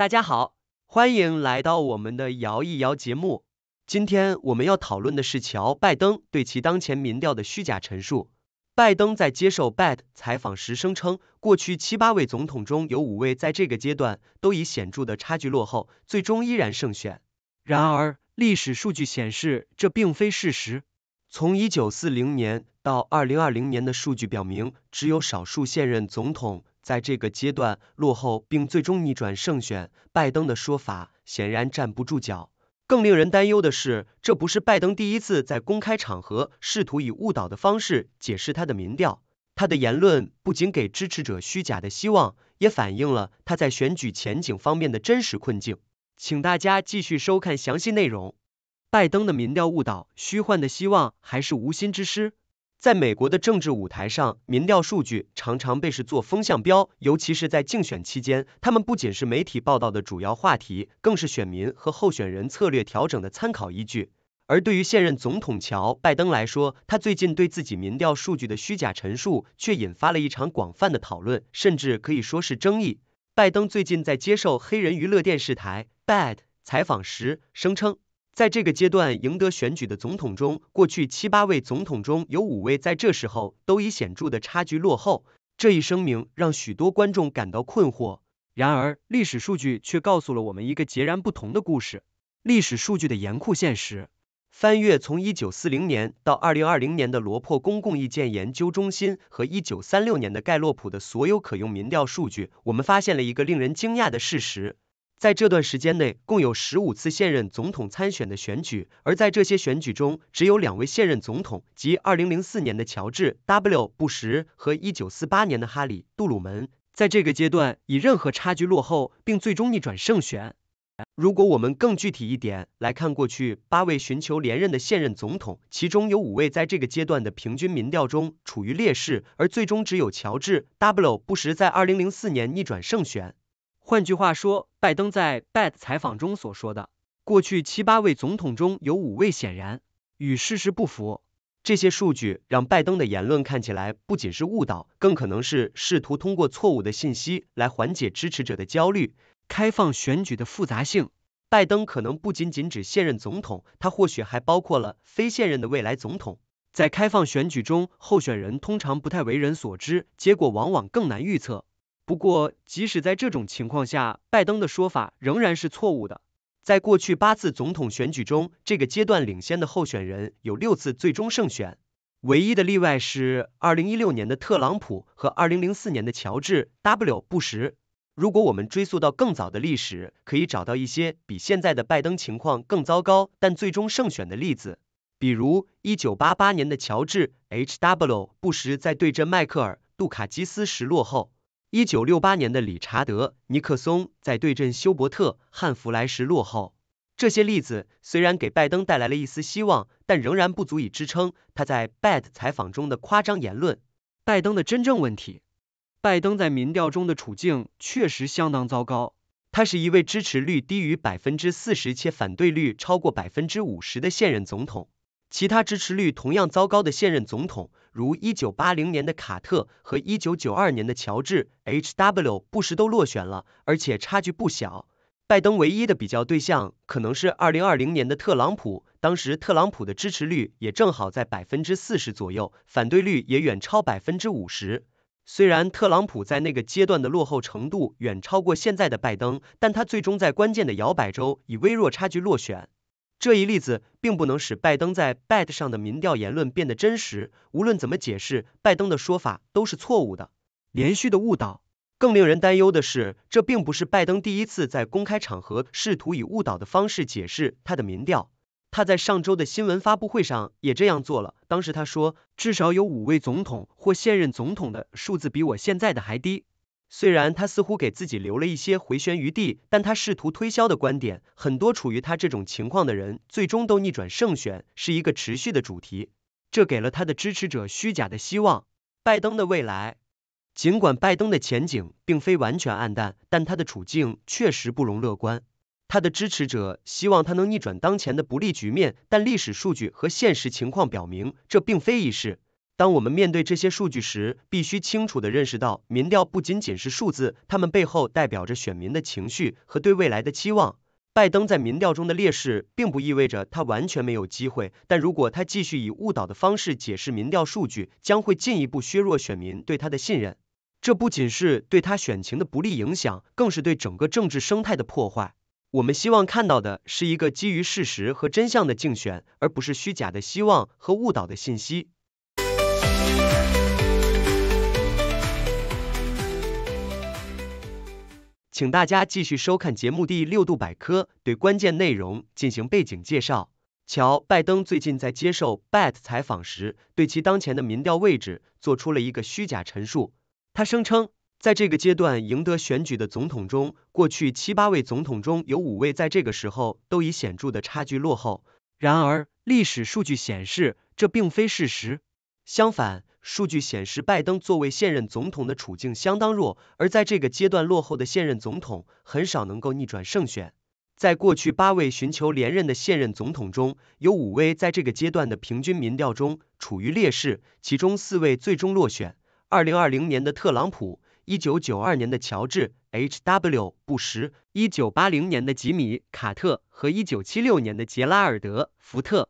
大家好，欢迎来到我们的摇一摇节目。今天我们要讨论的是乔拜登对其当前民调的虚假陈述。拜登在接受 Bad 采访时声称，过去七八位总统中有五位在这个阶段都以显著的差距落后，最终依然胜选。然而，历史数据显示这并非事实。从1940年到2020年的数据表明，只有少数现任总统。在这个阶段落后并最终逆转胜选，拜登的说法显然站不住脚。更令人担忧的是，这不是拜登第一次在公开场合试图以误导的方式解释他的民调。他的言论不仅给支持者虚假的希望，也反映了他在选举前景方面的真实困境。请大家继续收看详细内容。拜登的民调误导、虚幻的希望还是无心之失？在美国的政治舞台上，民调数据常常被视作风向标，尤其是在竞选期间，他们不仅是媒体报道的主要话题，更是选民和候选人策略调整的参考依据。而对于现任总统乔·拜登来说，他最近对自己民调数据的虚假陈述却引发了一场广泛的讨论，甚至可以说是争议。拜登最近在接受黑人娱乐电视台《Bad》采访时声称。在这个阶段赢得选举的总统中，过去七八位总统中有五位在这时候都以显著的差距落后。这一声明让许多观众感到困惑，然而历史数据却告诉了我们一个截然不同的故事——历史数据的严酷现实。翻阅从一九四零年到二零二零年的罗珀公共意见研究中心和一九三六年的盖洛普的所有可用民调数据，我们发现了一个令人惊讶的事实。在这段时间内，共有十五次现任总统参选的选举，而在这些选举中，只有两位现任总统，即二零零四年的乔治 W 布什和一九四八年的哈里杜鲁门，在这个阶段以任何差距落后，并最终逆转胜选。如果我们更具体一点来看过去八位寻求连任的现任总统，其中有五位在这个阶段的平均民调中处于劣势，而最终只有乔治 W 布什在二零零四年逆转胜选。换句话说，拜登在 Bad 访中所说的“过去七八位总统中有五位显然与事实不符”，这些数据让拜登的言论看起来不仅是误导，更可能是试图通过错误的信息来缓解支持者的焦虑。开放选举的复杂性，拜登可能不仅仅指现任总统，他或许还包括了非现任的未来总统。在开放选举中，候选人通常不太为人所知，结果往往更难预测。不过，即使在这种情况下，拜登的说法仍然是错误的。在过去八次总统选举中，这个阶段领先的候选人有六次最终胜选，唯一的例外是2016年的特朗普和2004年的乔治 ·W· 布什。如果我们追溯到更早的历史，可以找到一些比现在的拜登情况更糟糕但最终胜选的例子，比如1988年的乔治 ·H·W· 布什在对阵迈克尔·杜卡基斯时落后。一九六八年的理查德·尼克松在对阵休伯特·汉弗莱时落后。这些例子虽然给拜登带来了一丝希望，但仍然不足以支撑他在《Bad》采访中的夸张言论。拜登的真正问题：拜登在民调中的处境确实相当糟糕。他是一位支持率低于百分之四十且反对率超过百分之五十的现任总统。其他支持率同样糟糕的现任总统，如一九八零年的卡特和一九九二年的乔治 H W 布什都落选了，而且差距不小。拜登唯一的比较对象可能是二零二零年的特朗普，当时特朗普的支持率也正好在百分之四十左右，反对率也远超百分之五十。虽然特朗普在那个阶段的落后程度远超过现在的拜登，但他最终在关键的摇摆州以微弱差距落选。这一例子并不能使拜登在 b a t 上的民调言论变得真实。无论怎么解释，拜登的说法都是错误的，连续的误导。更令人担忧的是，这并不是拜登第一次在公开场合试图以误导的方式解释他的民调。他在上周的新闻发布会上也这样做了。当时他说，至少有五位总统或现任总统的数字比我现在的还低。虽然他似乎给自己留了一些回旋余地，但他试图推销的观点，很多处于他这种情况的人最终都逆转胜选，是一个持续的主题。这给了他的支持者虚假的希望。拜登的未来，尽管拜登的前景并非完全黯淡，但他的处境确实不容乐观。他的支持者希望他能逆转当前的不利局面，但历史数据和现实情况表明，这并非易事。当我们面对这些数据时，必须清楚地认识到，民调不仅仅是数字，它们背后代表着选民的情绪和对未来的期望。拜登在民调中的劣势，并不意味着他完全没有机会。但如果他继续以误导的方式解释民调数据，将会进一步削弱选民对他的信任。这不仅是对他选情的不利影响，更是对整个政治生态的破坏。我们希望看到的是一个基于事实和真相的竞选，而不是虚假的希望和误导的信息。请大家继续收看节目第六度百科，对关键内容进行背景介绍。乔拜登最近在接受《b a t 采访时，对其当前的民调位置做出了一个虚假陈述。他声称，在这个阶段赢得选举的总统中，过去七八位总统中有五位在这个时候都以显著的差距落后。然而，历史数据显示，这并非事实。相反，数据显示，拜登作为现任总统的处境相当弱，而在这个阶段落后的现任总统很少能够逆转胜选。在过去八位寻求连任的现任总统中，有五位在这个阶段的平均民调中处于劣势，其中四位最终落选。二零二零年的特朗普、一九九二年的乔治 ·H·W· 布什、一九八零年的吉米·卡特和一九七六年的杰拉尔德·福特。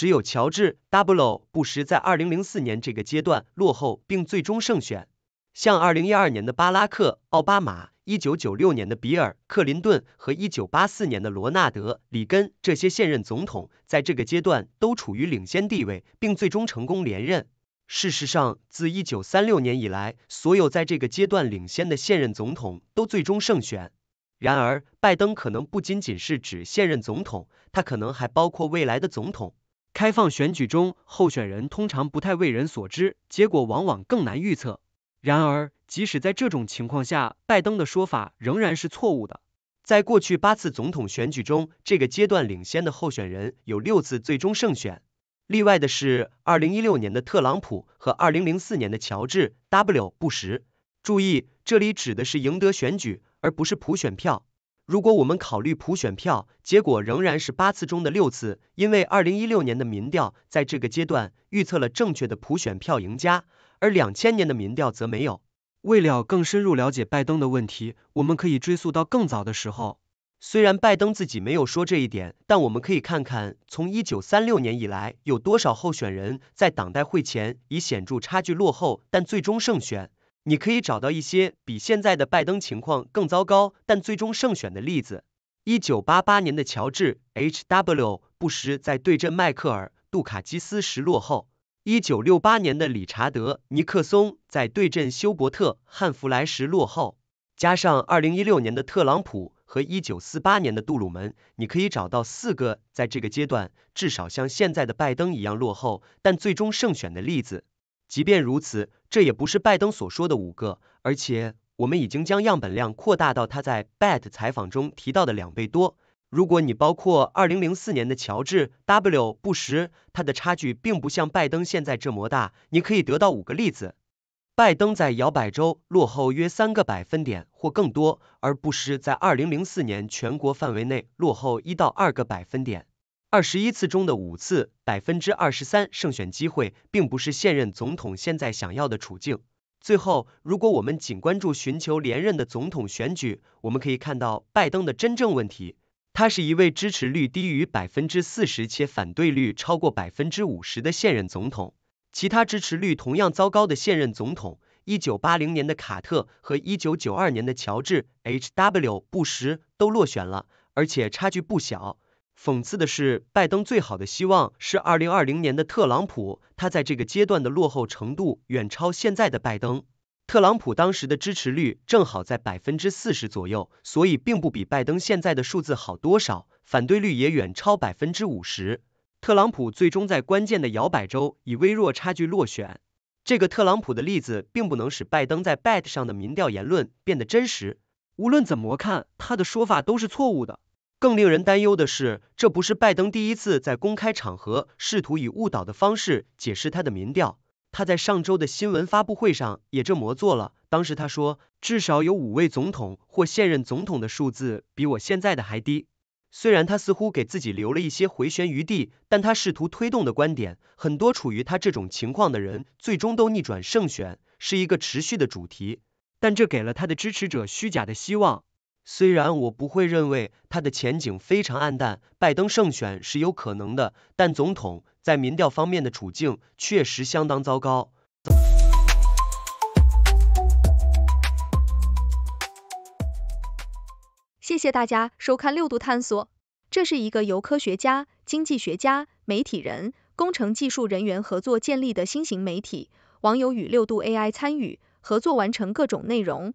只有乔治 ·W· 布什在2004年这个阶段落后，并最终胜选。像2012年的巴拉克·奥巴马、1996年的比尔·克林顿和1984年的罗纳德·里根，这些现任总统在这个阶段都处于领先地位，并最终成功连任。事实上，自1936年以来，所有在这个阶段领先的现任总统都最终胜选。然而，拜登可能不仅仅是指现任总统，他可能还包括未来的总统。开放选举中，候选人通常不太为人所知，结果往往更难预测。然而，即使在这种情况下，拜登的说法仍然是错误的。在过去八次总统选举中，这个阶段领先的候选人有六次最终胜选，例外的是二零一六年的特朗普和二零零四年的乔治 ·W· 布什。注意，这里指的是赢得选举，而不是普选票。如果我们考虑普选票，结果仍然是八次中的六次，因为二零一六年的民调在这个阶段预测了正确的普选票赢家，而两千年的民调则没有。为了更深入了解拜登的问题，我们可以追溯到更早的时候。虽然拜登自己没有说这一点，但我们可以看看从一九三六年以来有多少候选人，在党代会前以显著差距落后，但最终胜选。你可以找到一些比现在的拜登情况更糟糕，但最终胜选的例子。一九八八年的乔治 ·H·W· 布什在对阵迈克尔·杜卡基斯时落后，一九六八年的理查德·尼克松在对阵休伯特·汉弗莱时落后，加上二零一六年的特朗普和一九四八年的杜鲁门，你可以找到四个在这个阶段至少像现在的拜登一样落后，但最终胜选的例子。即便如此，这也不是拜登所说的五个，而且我们已经将样本量扩大到他在《BET》采访中提到的两倍多。如果你包括二零零四年的乔治 ·W. 布什，他的差距并不像拜登现在这么大。你可以得到五个例子：拜登在摇摆州落后约三个百分点或更多，而布什在二零零四年全国范围内落后一到二个百分点。二十一次中的五次，百分之二十三胜选机会，并不是现任总统现在想要的处境。最后，如果我们仅关注寻求连任的总统选举，我们可以看到拜登的真正问题：他是一位支持率低于百分之四十且反对率超过百分之五十的现任总统。其他支持率同样糟糕的现任总统，一九八零年的卡特和一九九二年的乔治 ·H·W· 布什都落选了，而且差距不小。讽刺的是，拜登最好的希望是二零二零年的特朗普，他在这个阶段的落后程度远超现在的拜登。特朗普当时的支持率正好在百分之四十左右，所以并不比拜登现在的数字好多少，反对率也远超百分之五十。特朗普最终在关键的摇摆州以微弱差距落选。这个特朗普的例子并不能使拜登在 BAT 上的民调言论变得真实。无论怎么看，他的说法都是错误的。更令人担忧的是，这不是拜登第一次在公开场合试图以误导的方式解释他的民调。他在上周的新闻发布会上也这么做了。当时他说：“至少有五位总统或现任总统的数字比我现在的还低。”虽然他似乎给自己留了一些回旋余地，但他试图推动的观点，很多处于他这种情况的人最终都逆转胜选，是一个持续的主题。但这给了他的支持者虚假的希望。虽然我不会认为他的前景非常暗淡，拜登胜选是有可能的，但总统在民调方面的处境确实相当糟糕。谢谢大家收看六度探索，这是一个由科学家、经济学家、媒体人、工程技术人员合作建立的新型媒体，网友与六度 AI 参与合作完成各种内容。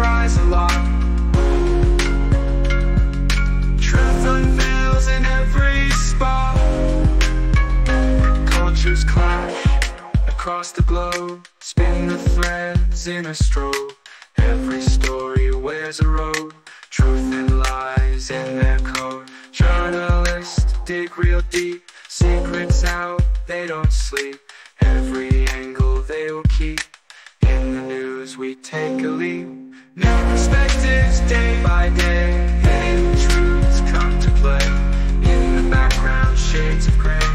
Rise a lot Truth unveils in every spot Cultures clash across the globe Spin the threads in a stroke Every story wears a robe. Truth and lies in their code Journalists dig real deep Secrets out, they don't sleep Every angle they will keep In the news we take a leap New perspectives day by day, hidden truths come to play. In the background, shades of gray.